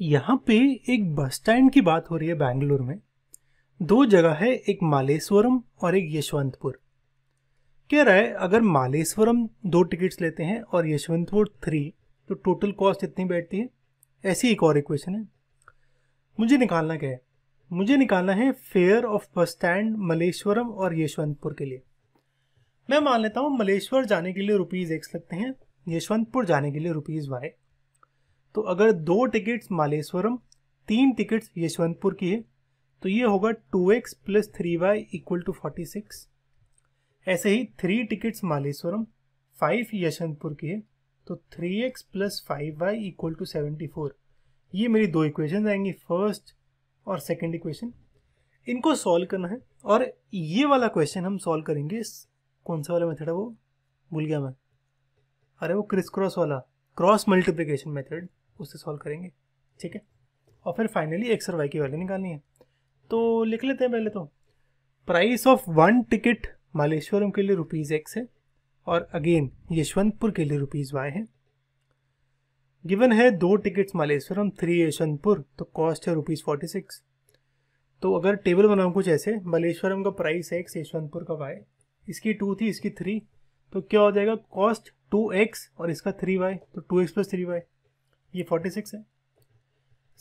यहाँ पे एक बस स्टैंड की बात हो रही है बैंगलोर में दो जगह है एक मालेश्वरम और एक यशवंतपुर कह रहा है अगर मालेश्वरम दो टिकट्स लेते हैं और यशवंतपुर थ्री तो टोटल कॉस्ट इतनी बैठती है ऐसी एक और इक्वेशन है मुझे निकालना क्या है मुझे निकालना है fare of bus stand Malleshwaram और यशवंतपुर के लिए मैं मान लेता हूँ मलेश्वर जाने के लिए रुपीज़ एक्स लगते हैं यशवंतपुर जाने के लिए रुपीज़ वाई तो अगर दो टिकट्स मालेश्वरम तीन टिकट्स यशवंतपुर की है तो ये होगा two x plus three y equal to forty six ऐसे ही three tickets Malleshwaram five Yeshwanthpur की है तो three x plus five y equal to seventy four ये मेरी दो इक्वेशन आएंगी फर्स्ट और सेकेंड इक्वेशन इनको सॉल्व करना है और ये वाला क्वेश्चन हम सॉल्व करेंगे कौन सा वाला मेथड है वो भूल गया मैं अरे वो क्रिस क्रॉस वाला क्रॉस मल्टीप्लिकेशन मेथड उसे सॉल्व करेंगे ठीक है और फिर फाइनली एक्स और वाई की वैल्यू निकालनी है तो लिख लेते हैं पहले तो price of one ticket Malleshwaram के लिए रुपीज़ एक्स है और अगेन यशवंतपुर के लिए रुपीज़ वाई है गिवन है दो टिकट्स मालेश्वरम थ्री यशवंतपुर तो कॉस्ट है रुपीज़ फोर्टी सिक्स तो अगर टेबल बनाऊँ कुछ ऐसे मलेश्वरम का प्राइस एक्स यशवंतपुर का वाई इसकी टू थी इसकी थ्री तो क्या हो जाएगा कॉस्ट टू एक्स और इसका थ्री वाई तो two x plus three y ये 46 है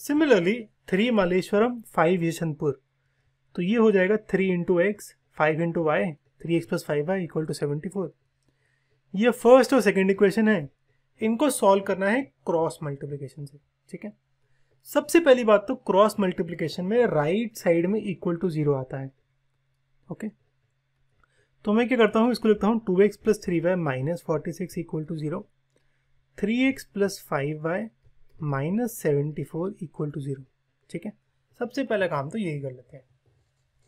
similarly three Malleshwaram five Yeshwanthpur तो ये हो जाएगा three into x five into y three x plus five y equal to seventy four ये फर्स्ट और सेकेंड इक्वेशन है इनको सॉल्व करना है क्रॉस मल्टीप्लीकेशन से ठीक है सबसे पहली बात तो क्रॉस मल्टीप्लीकेशन में राइट right साइड में इक्वल टू जीरो आता है ओके तो मैं क्या करता हूँ इसको लिखता हूँ two x plus three y minus forty six equal to zero three x plus five y minus seventy four equal to zero ठीक है सबसे पहला काम तो यही कर लेते हैं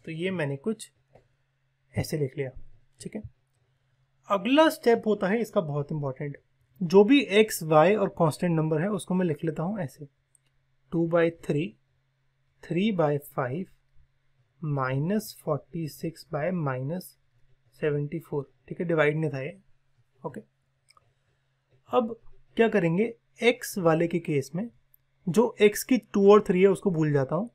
तो ये मैंने कुछ ऐसे लिख लिया ठीक है अगला स्टेप होता है इसका बहुत इंपॉर्टेंट जो भी एक्स वाई और कांस्टेंट नंबर है उसको मैं लिख लेता हूँ ऐसे two by three three by five minus forty six by minus seventy four ठीक है डिवाइड नहीं था ये ओके अब क्या करेंगे एक्स वाले के केस में जो एक्स की टू और थ्री है उसको भूल जाता हूँ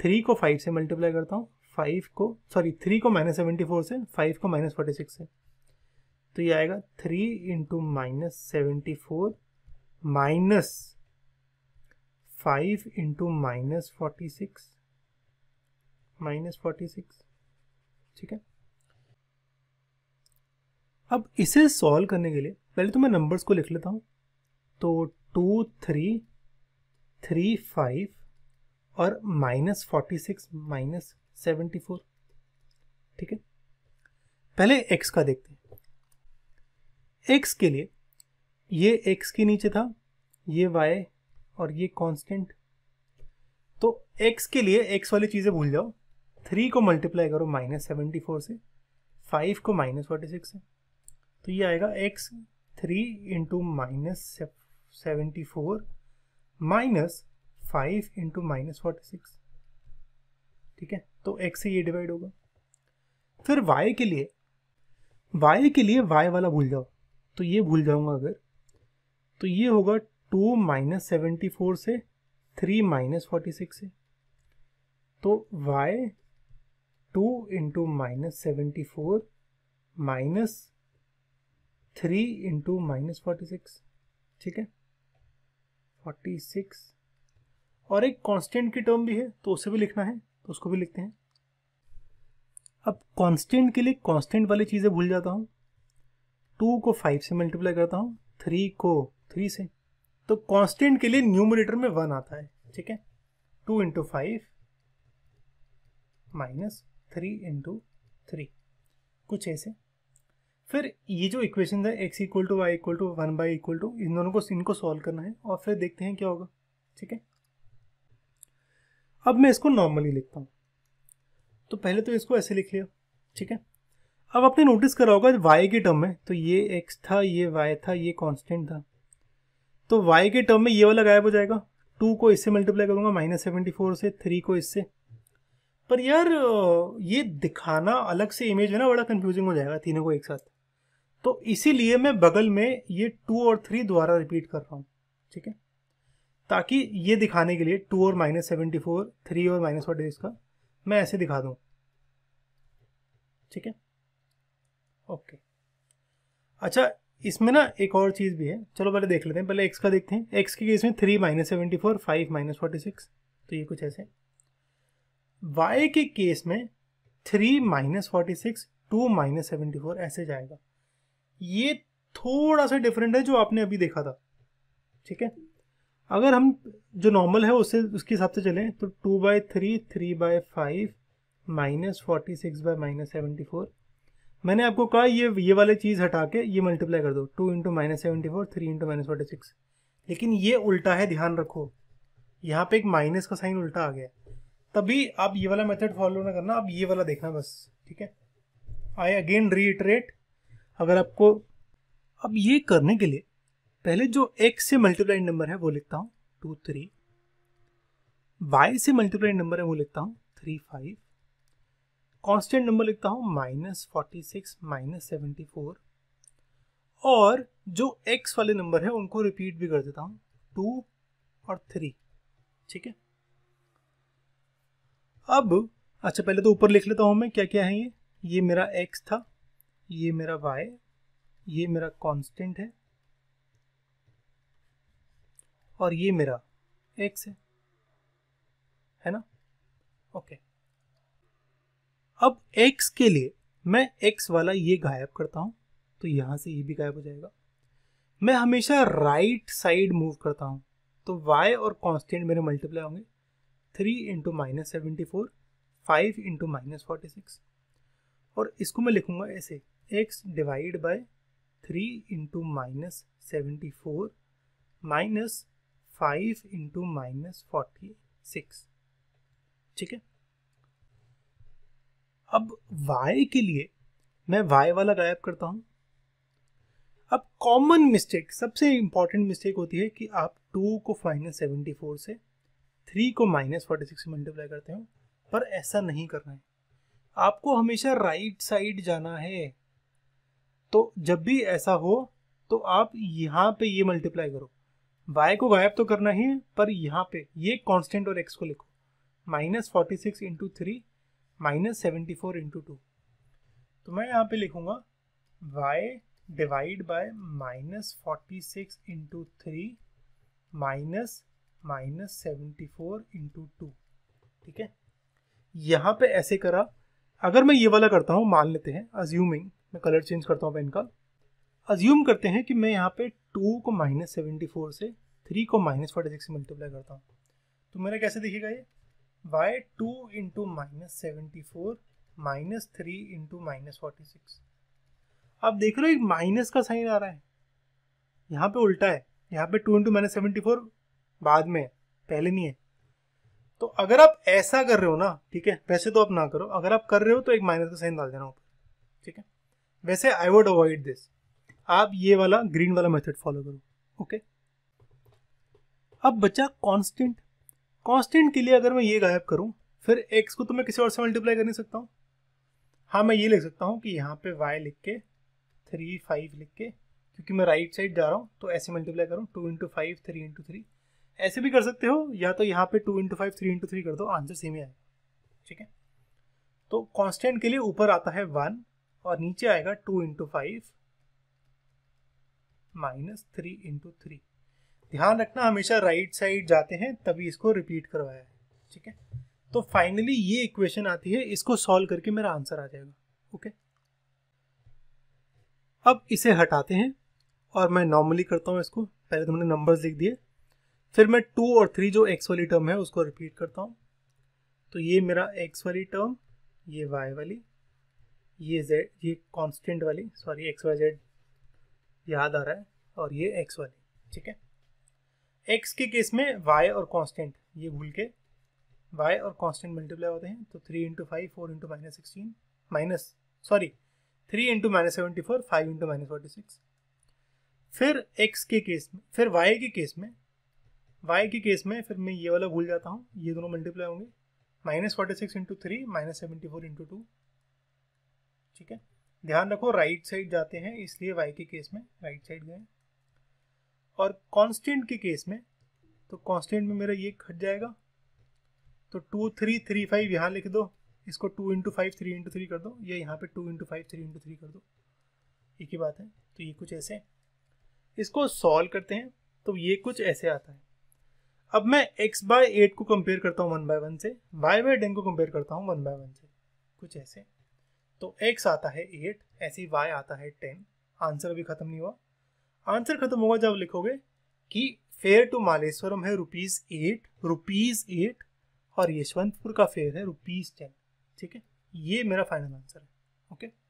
थ्री को फाइव से मल्टीप्लाई करता हूँ फाइव को सॉरी थ्री को माइनस सेवेंटी फोर से फाइव को माइनस फोर्टी सिक्स से तो ये आएगा three into minus seventy four minus five into minus forty six minus forty six ठीक है अब इसे सॉल्व करने के लिए पहले तो मैं नंबर्स को लिख लेता हूँ तो टू थ्री थ्री फाइव और minus forty six minus seventy four ठीक है पहले एक्स का देखते हैं एक्स के लिए ये एक्स के नीचे था ये वाई और ये कांस्टेंट तो एक्स के लिए एक्स वाली चीज़ें भूल जाओ थ्री को मल्टीप्लाई करो माइनस सेवेंटी फोर से फाइव को माइनस फोर्टी सिक्स से तो ये आएगा x three into minus 74 minus five into minus forty six ठीक है तो x से ये डिवाइड होगा फिर y के लिए y के लिए y वाला भूल जाओ तो ये भूल जाऊंगा अगर तो ये होगा टू माइनस सेवेंटी फोर से थ्री माइनस फोर्टी सिक्स से तो y two into minus seventy four minus three into minus forty six ठीक है फोर्टी सिक्स और एक कांस्टेंट की टर्म भी है तो उसे भी लिखना है तो उसको भी लिखते हैं अब कांस्टेंट के लिए कांस्टेंट वाली चीज़ें भूल जाता हूँ टू को फाइव से मल्टीप्लाई करता हूँ थ्री को थ्री से तो कांस्टेंट के लिए न्यूमरेटर में वन आता है ठीक है two into five minus three into three कुछ ऐसे फिर ये जो इक्वेशन है x equal to y equal to one by equal to इन दोनों को इनको सॉल्व करना है और फिर देखते हैं क्या होगा ठीक है अब मैं इसको नॉर्मली लिखता हूँ तो पहले तो इसको ऐसे लिख लिया ठीक है अब आपने नोटिस करा होगा वाई के टर्म में तो ये एक्स था ये वाई था ये कॉन्स्टेंट था तो वाई के टर्म में ये वाला गायब हो जाएगा टू को इससे मल्टीप्लाई करूंगा माइनस सेवेंटी फोर से थ्री को इससे पर यार ये दिखाना अलग से इमेज है ना बड़ा कंफ्यूजिंग हो जाएगा तीनों को एक साथ तो इसीलिए मैं बगल में ये टू और थ्री दोबारा रिपीट कर रहा हूँ ठीक है ताकि ये दिखाने के लिए टू और माइनस सेवेंटी फोर थ्री और माइनस फोर्टी का मैं ऐसे दिखा दूँ ठीक है ओके अच्छा इसमें ना एक और चीज़ भी है चलो पहले देख लेते हैं पहले एक्स का देखते हैं एक्स के केस में three minus seventy four five minus forty six तो ये कुछ ऐसे वाई के केस में three minus forty six two minus seventy four ऐसे जाएगा ये थोड़ा सा डिफरेंट है जो आपने अभी देखा था ठीक है अगर हम जो नॉर्मल है उससे उसके हिसाब से चलें तो two by three three by five minus forty six by minus seventy four मैंने आपको कहा ये ये वाले चीज़ हटा के ये मल्टीप्लाई कर दो two into minus seventy four three into minus forty six लेकिन ये उल्टा है ध्यान रखो यहाँ पे एक माइनस का साइन उल्टा आ गया तभी आप ये वाला मेथड फॉलो ना करना आप ये वाला देखना बस ठीक है आई अगेन रीइटरेट अगर आपको अब ये करने के लिए पहले जो एक्स से मल्टीप्लाई नंबर है वो लिखता हूँ टू थ्री वाई से मल्टीप्लाई नंबर है वो लिखता हूँ थ्री फाइव कॉन्स्टेंट नंबर लिखता हूँ minus forty six minus seventy four और जो एक्स वाले नंबर है उनको रिपीट भी कर देता हूँ टू और थ्री ठीक है अब अच्छा पहले तो ऊपर लिख लेता हूँ मैं क्या क्या है ये ये मेरा एक्स था ये मेरा वाई ये मेरा कांस्टेंट है और ये मेरा एक्स है है ना ओके अब एक्स के लिए मैं एक्स वाला ये गायब करता हूँ तो यहाँ से ये भी गायब हो जाएगा मैं हमेशा राइट साइड मूव करता हूँ तो वाई और कांस्टेंट मेरे मल्टीप्लाई होंगे three into minus seventy four five into minus forty six और इसको मैं लिखूँगा ऐसे x divide by three into minus seventy four minus five into minus forty six ठीक है अब वाई के लिए मैं वाई वाला गायब करता हूँ अब कॉमन मिस्टेक सबसे इंपॉर्टेंट मिस्टेक होती है कि आप टू को माइनस सेवेंटी फोर से थ्री को माइनस फोर्टी सिक्स से मल्टीप्लाई करते हो पर ऐसा नहीं करना है आपको हमेशा राइट right साइड जाना है तो जब भी ऐसा हो तो आप यहाँ पे ये मल्टीप्लाई करो वाई को गायब तो करना ही है पर यहाँ पे ये कांस्टेंट और एक्स को लिखो minus forty six into three minus seventy four into two तो मैं यहाँ पे लिखूंगा y divide by minus forty six into three minus minus seventy four into two ठीक है यहाँ पे ऐसे करा अगर मैं ये वाला करता हूँ मान लेते हैं अज्यूमिंग मैं कलर चेंज करता हूँ पेन का अज्यूम करते हैं कि मैं यहाँ पे टू को माइनस सेवेंटी फोर से थ्री को माइनस फोर्टी सिक्स से मल्टीप्लाई करता हूँ तो मेरा कैसे दिखेगा ये y two into minus seventy four minus three into minus forty six आप देख रहे हो एक माइनस का साइन आ रहा है यहाँ पे उल्टा है यहाँ पे two into minus seventy four बाद में है पहले नहीं है तो अगर आप ऐसा कर रहे हो ना ठीक है वैसे तो आप ना करो अगर आप कर रहे हो तो एक माइनस का साइन डाल देना ऊपर वैसे आई वुड अवॉइड दिस आप ये वाला ग्रीन वाला मेथड फॉलो करो ओके अब बच्चा कांस्टेंट कांस्टेंट के लिए अगर मैं ये गायब करूं फिर एक्स को तो मैं किसी और से मल्टीप्लाई कर नहीं सकता हूं हाँ मैं ये लिख सकता हूं कि यहाँ पे वाई लिख के थ्री फाइव लिख के क्योंकि मैं राइट साइड जा रहा हूँ तो ऐसे मल्टीप्लाई करूँ two into five three into three ऐसे भी कर सकते हो या तो यहाँ पे two into five three into three कर दो आंसर सेम ही आएगा ठीक है तो कांस्टेंट के लिए ऊपर आता है वन और नीचे आएगा two into five minus three into three ध्यान रखना हमेशा राइट साइड जाते हैं तभी इसको रिपीट करवाया है ठीक है तो फाइनली ये इक्वेशन आती है इसको सॉल्व करके मेरा आंसर आ जाएगा ओके अब इसे हटाते हैं और मैं नॉर्मली करता हूँ इसको पहले तो मैंने नंबर्स लिख दिए फिर मैं टू और थ्री जो एक्स वाली टर्म है उसको रिपीट करता हूँ तो ये मेरा एक्स वाली टर्म ये वाई वाली ये जेड ये कांस्टेंट वाली सॉरी एक्स वाई जेड याद आ रहा है और ये एक्स वाली ठीक है एक्स के केस में वाई और कांस्टेंट ये भूल के वाई और कांस्टेंट मल्टीप्लाई होते हैं तो three into five four into minus sixteen minus sorry three into minus seventy four five into minus forty six फिर एक्स के केस में फिर वाई के केस में वाई के केस में फिर मैं ये वाला भूल जाता हूँ ये दोनों मल्टीप्लाई होंगे minus forty six into three minus seventy four into two ठीक है ध्यान रखो राइट साइड जाते हैं इसलिए वाई के केस में राइट साइड गए और कांस्टेंट के केस में तो कांस्टेंट में मेरा ये घट जाएगा तो टू थ्री थ्री फाइव यहाँ लिख दो इसको two into five three into three कर दो या यहाँ पे two into five three into three कर दो एक ही बात है तो ये कुछ ऐसे इसको सॉल्व करते हैं तो ये कुछ ऐसे आता है अब मैं एक्स बाय एट को कंपेयर करता हूँ वन बाय वन से वाई बाय टेन को कंपेयर करता हूँ वन बाय वन से कुछ ऐसे तो एक्स आता है एट ऐसे ही वाई आता है टेन आंसर अभी खत्म नहीं हुआ आंसर खत्म होगा जब लिखोगे कि फेयर टू मालेश्वरम है रुपीज एट रुपीज एट और यशवंतपुर का फेयर है रुपीज टेन ठीक है ये मेरा फाइनल आंसर है ओके